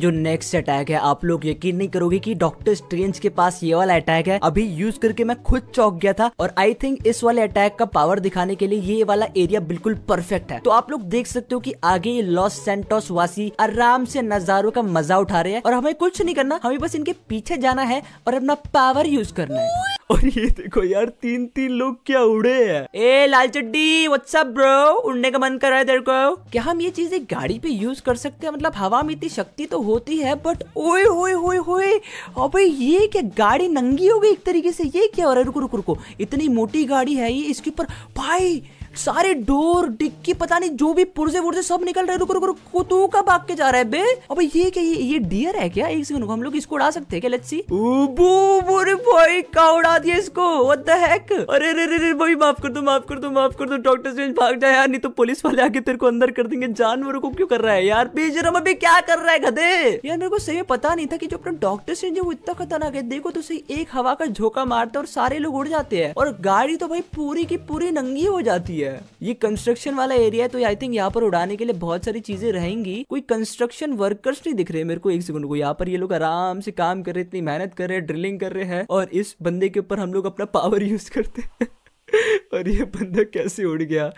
जो next attack है आप लोग यकीन नहीं करोगे कि डॉक्टर स्ट्रेंज के पास ये वाला अटैक है अभी यूज करके मैं खुद चौक गया था और आई थिंक इस वाले अटैक का पावर दिखाने के लिए ये वाला एरिया बिल्कुल परफेक्ट है तो आप लोग देख सकते हो कि आगे ये लॉस सेंटोस वासी आराम से नजारों का मजा उठा रहे हैं और हमें कुछ नहीं करना हमें बस इनके पीछे जाना है और अपना पावर यूज करना है और ये देखो यार तीन तीन लोग क्या उड़े हैं ए लाल चड्डी व्हाट्सअप ब्रो उड़ने का मन कर रहा है तेरे को क्या हम ये चीजें गाड़ी पे यूज कर सकते हैं मतलब हवा में इतनी शक्ति तो होती है बट ओए होए होए होए अबे ये क्या गाड़ी नंगी हो गई एक तरीके से ये क्या हो रहा है रुको रुको रुको इतनी मोटी गाड़ी है ये इसके ऊपर भाई सारे डोर डिक्की पता नहीं जो भी पुरजे वुरजे सब निकल रहे रुको रुको रुको तू का भाग के जा रहा है बे अब ये क्या ये, ये डियर है क्या एक सेकंड हम लोग इसको उड़ा सकते हैं क्या लेट्स सी भाई का उड़ा दिया इसको व्हाट द हेक अरे अरे अरे भाई माफ कर दो माफ कर दो माफ कर दो डॉक्टर स्ट्रेंज भाग जाए यार नहीं तो पुलिस वाले आके तेरे को अंदर कर देंगे जानवरों को क्यों कर रहा है यार बेजरम अभी क्या कर रहा है गधे यार मेरे को सही में पता नहीं था कि जो अपना डॉक्टर स्ट्रेंज है वो इतना खतरनाक है देखो तो सही एक हवा का झोंका मारता है और सारे लोग उड़ जाते हैं और गाड़ी तो भाई पूरी की पूरी नंगी हो जाती है है ये कंस्ट्रक्शन वाला एरिया है तो आई थिंक यहाँ पर उड़ाने के लिए बहुत सारी चीजें रहेंगी कोई कंस्ट्रक्शन वर्कर्स नहीं दिख रहे मेरे को एक सेकंड को यहाँ पर ये लोग आराम से काम कर रहे इतनी मेहनत कर रहे हैं ड्रिलिंग कर रहे हैं और इस बंदे के ऊपर हम लोग अपना पावर यूज करते हैं और ये बंदा कैसे उड़ गया